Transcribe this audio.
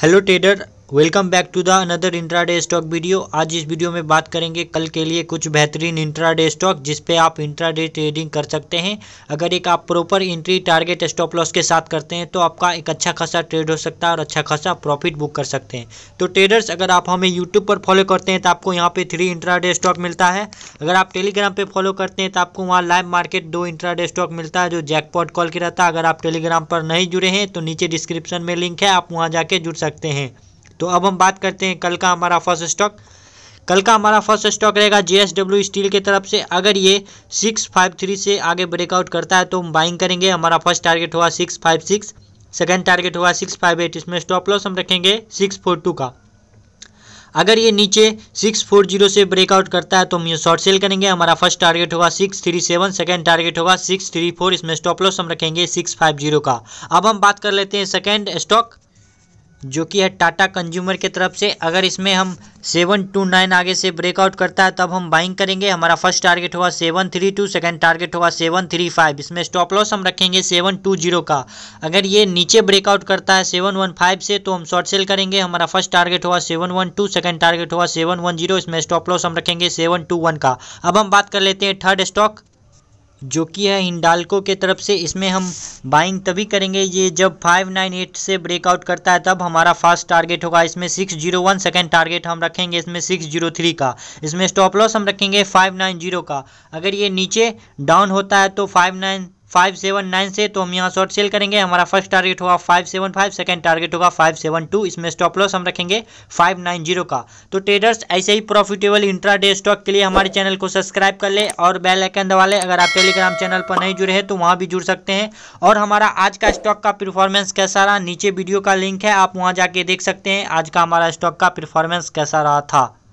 hello trader welcome back to the another intraday stock video आज इस video में बात करेंगे कल के लिए कुछ बेहतरीन इंट्राडे स्टॉक जिस पे आप इंट्राडे ट्रेडिंग कर सकते हैं अगर एक आप proper entry target stop loss के साथ करते हैं तो आपका एक अच्छा खासा ट्रेड हो सकता है और अच्छा खासा प्रॉफिट बुक कर सकते हैं तो ट्रेडर्स अगर आप हमें यूट्यूब पर फॉलो करते हैं तो आपको यहाँ पर थ्री इंट्राडे स्टॉक मिलता है अगर आप टेलीग्राम पर फॉलो करते हैं तो आपको वहाँ लाइव मार्केट दो इंट्राडे स्टॉक मिलता है जो जैकपॉट कॉल के रहता है अगर आप टेलीग्राम पर नहीं जुड़े हैं तो नीचे डिस्क्रिप्शन में लिंक है आप वहाँ जाके जुड़ सकते हैं तो अब हम बात करते हैं कल का हमारा फर्स्ट स्टॉक कल का हमारा फर्स्ट स्टॉक रहेगा डब्ल्यू स्टील की तरफ से अगर ये सिक्स फाइव थ्री से आगे ब्रेकआउट करता है तो हम बाइंग करेंगे हमारा फर्स्ट टारगेट हुआ six five six second target हुआ सिक्स फाइव एट इसमें स्टॉप लॉस हम रखेंगे सिक्स फोर टू का अगर ये नीचे सिक्स फोर जीरो से ब्रेकआउट करता है तो हम ये शॉर्ट सेल करेंगे हमारा फर्स्ट टारगेट होगा six three seven second target होगा सिक्स थ्री फोर इसमें स्टॉप लॉस हम रखेंगे सिक्स फाइव जीरो का अब हम बात कर लेते हैं सेकेंड स्टॉक जो कि है टाटा कंज्यूमर के तरफ से अगर इसमें हम सेवन टू नाइन आगे से ब्रेकआउट करता है तब हम बाइंग करेंगे हमारा फर्स्ट टारगेट होगा seven three two second target होगा सेवन थ्री फाइव इसमें स्टॉप लॉस हम रखेंगे सेवन टू जीरो का अगर ये नीचे ब्रेकआउट करता है सेवन वन फाइव से तो हम शॉर्ट सेल करेंगे हमारा फर्स्ट टारगेट होगा seven one two second target होगा सेवन वन जीरो इसमें स्टॉप लॉस हम रखेंगे सेवन टू वन का अब हम बात कर लेते हैं थर्ड स्टॉक जो कि है इंडालको के तरफ से इसमें हम बाइंग तभी करेंगे ये जब 598 से ब्रेकआउट करता है तब हमारा फर्स्ट टारगेट होगा इसमें 601 सेकेंड टारगेट हम रखेंगे इसमें 603 का इसमें स्टॉप लॉस हम रखेंगे 590 का अगर ये नीचे डाउन होता है तो फाइव सेवन नाइन से तो हम यहाँ शॉर्ट सेल करेंगे हमारा फर्स्ट टारगेट होगा five seven five second target होगा फाइव सेवन टू इसमें स्टॉप लॉस हम रखेंगे फाइव नाइन जीरो का तो ट्रेडर्स ऐसे ही प्रॉफिटेबल डे स्टॉक के लिए हमारे चैनल को सब्सक्राइब कर ले और बेल आइकन दबा ले अगर आप टेलीग्राम चैनल पर नहीं जुड़े हैं तो वहाँ भी जुड़ सकते हैं और हमारा आज का स्टॉक का परफॉर्मेंस कैसा रहा नीचे वीडियो का लिंक है आप वहाँ जाके देख सकते हैं आज का हमारा स्टॉक का परफॉर्मेंस कैसा रहा था